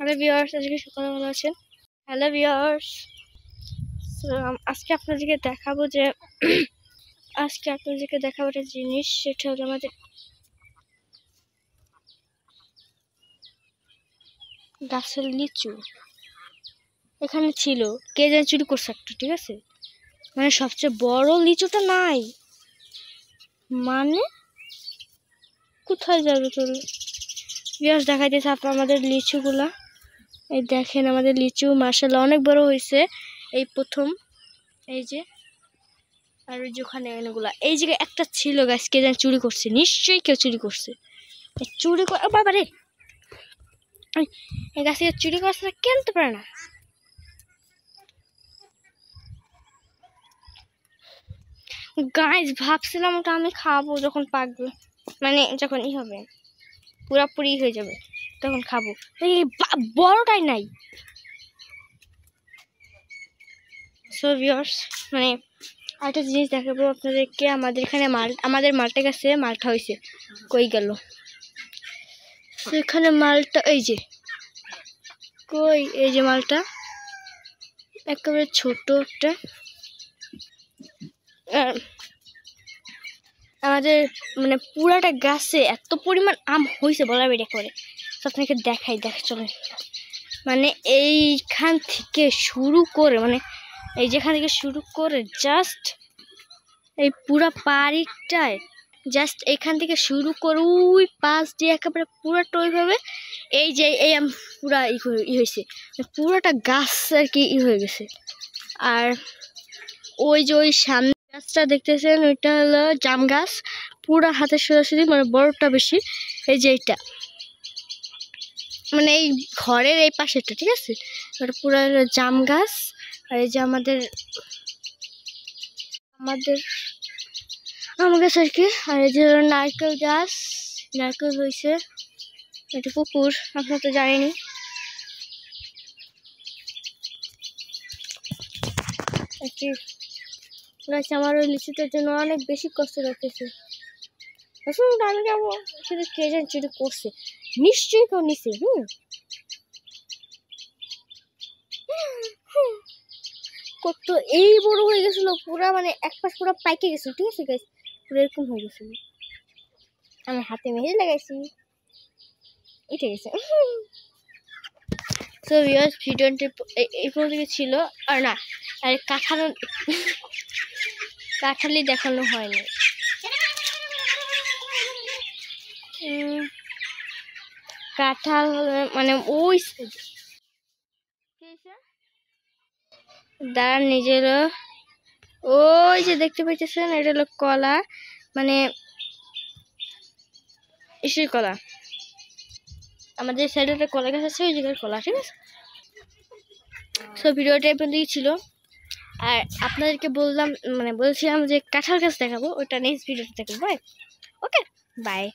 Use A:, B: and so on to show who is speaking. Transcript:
A: hello viewers আজকে সকালে ভালো আছেন হ্যালো ভিওর্স um, আজকে আপনাদেরকে দেখাবো যে আজকে আপনাদেরকে দেখাবো একটা জিনিস সেটা হলো আমাদের গাছের লিচু এখানে ছিল কে যেন চুরি করছে একটা ঠিক আছে মানে সবচেয়ে বড় লিচুটা নাই মানে কোথায় যাবে চলো বিয়াস দেখাইতেছে আপনার আমাদের লিচুগুলা এই দেখেন আমাদের লিচু মার্শাল্লাহ অনেক বড় হয়েছে এই প্রথম এই যে আর ওই যে ওখানে এই জায়গায় একটা ছিল গাছ কে যেন চুরি করছে নিশ্চয়ই কেউ চুরি করছে চুরি বাবা রে এই গাছকে চুরি করছে না কেনতে পারে না গাছ ভাবছিলাম ওটা আমি খাবো যখন পাকবে মানে যখন ই হবে পুরাপুরি হয়ে যাবে তখন খাবো বড়টাই নাই সো মানে আরেকটা জিনিস দেখাবো আপনাদেরকে আমাদের এখানে মাল আমাদের মালটা গেছে মালটা হয়েছে কই গেল এখানে মালটা এই যে কই এই যে মালটা একেবারে ছোট একটা আমাদের মানে পুরাটা গাছে এত পরিমাণ আম হয়েছে বলা বেড়ে করে তো আপনাকে দেখাই দেখ চলে মানে এইখান থেকে শুরু করে মানে এই যেখান থেকে শুরু করে জাস্ট এই পুরা পাড়িটায় জাস্ট এখান থেকে শুরু করে ওই পাশ দিয়ে একেবারে পুরাটা ওইভাবে এই যে এই আমি পুরা ই হয়েছে মানে পুরাটা গাছ আর কি ই হয়ে গেছে আর ওই যে ওই সামনে গাছটা দেখতেছেন ওইটা হলো জাম গাছ পুরা হাতে সোজাসুজি মানে বড়টা বেশি এই যে এইটা মানে এই ঘরের এই পাশেটা ঠিক আছে ওটা পুরো জাম গাছ আর এই যে আমাদের আমাদের আম গাছ আর কি আর এই যে নারকেল গাছ নারকেল হয়েছে এটা পুকুর আপনার তো জানেনি আচ্ছা, গাছ আমার ওই লিচুটার জন্য অনেক বেশি কষ্ট রাখতেছে আমি যাবো শুধু কে যেন চুরি করছে নিশ্চয়ই কেউ নিছে হুম কত এই বড় হয়ে গেছিল পুরা মানে এক পাশ পুরো পাইকে গেছিল ঠিক আছে গাইছি পুরো এরকম হয়ে গেছিল আমি হাতে মেহেদি লাগাইছি উঠে গেছে সো ভি টোয়েন্টি এই পর্যন্ত ছিল আর না আর কাঁঠালো কাঁঠালি দেখানো হয়নি হুম কাঁঠাল মানে ওই দাঁড়ান নিজেরও ওই যে দেখতে পাইতেছেন এটা হলো কলা মানে ইসির কলা আমাদের সাইডে একটা কলা গাছ আছে ওই জায়গার কলা ঠিক আছে সো ভিডিওটা এই ছিল আর আপনাদেরকে বললাম মানে বলছিলাম যে কাঁঠাল গাছ দেখাবো ওটা নেক্সট ভিডিওটা দেখাবো বাই ওকে বাই